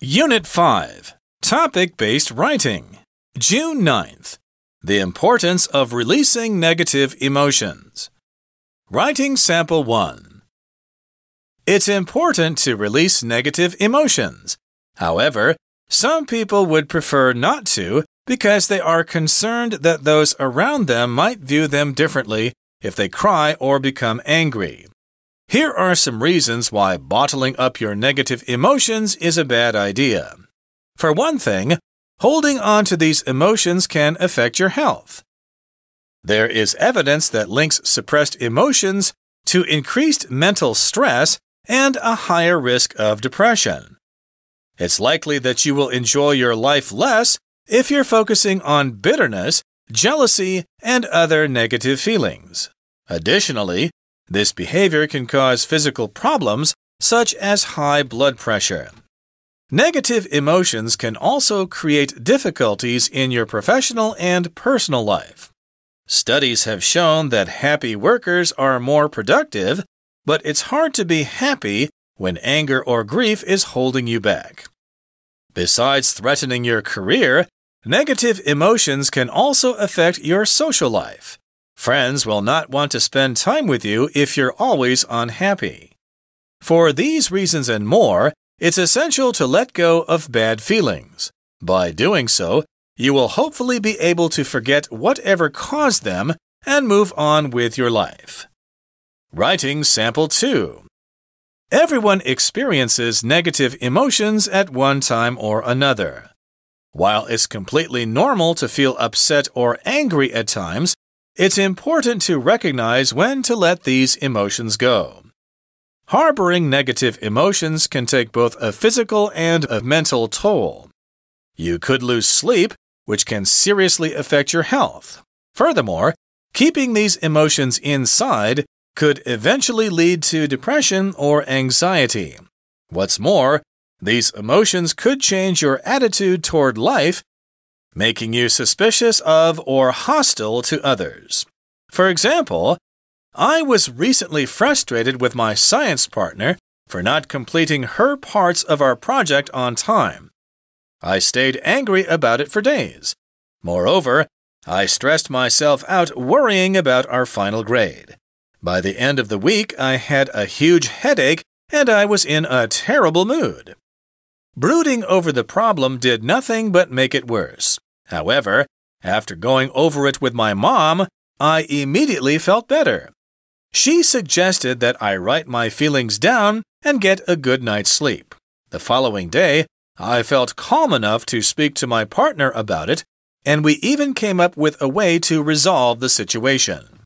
Unit 5 Topic Based Writing June 9th The Importance of Releasing Negative Emotions. Writing Sample 1 It's important to release negative emotions. However, some people would prefer not to because they are concerned that those around them might view them differently if they cry or become angry. Here are some reasons why bottling up your negative emotions is a bad idea. For one thing, holding on to these emotions can affect your health. There is evidence that links suppressed emotions to increased mental stress and a higher risk of depression. It's likely that you will enjoy your life less if you're focusing on bitterness, jealousy, and other negative feelings. Additionally, this behavior can cause physical problems such as high blood pressure. Negative emotions can also create difficulties in your professional and personal life. Studies have shown that happy workers are more productive, but it's hard to be happy when anger or grief is holding you back. Besides threatening your career, negative emotions can also affect your social life. Friends will not want to spend time with you if you're always unhappy. For these reasons and more, it's essential to let go of bad feelings. By doing so, you will hopefully be able to forget whatever caused them and move on with your life. Writing Sample 2 Everyone experiences negative emotions at one time or another. While it's completely normal to feel upset or angry at times, it's important to recognize when to let these emotions go. Harboring negative emotions can take both a physical and a mental toll. You could lose sleep, which can seriously affect your health. Furthermore, keeping these emotions inside could eventually lead to depression or anxiety. What's more, these emotions could change your attitude toward life making you suspicious of or hostile to others. For example, I was recently frustrated with my science partner for not completing her parts of our project on time. I stayed angry about it for days. Moreover, I stressed myself out worrying about our final grade. By the end of the week, I had a huge headache and I was in a terrible mood. Brooding over the problem did nothing but make it worse. However, after going over it with my mom, I immediately felt better. She suggested that I write my feelings down and get a good night's sleep. The following day, I felt calm enough to speak to my partner about it, and we even came up with a way to resolve the situation.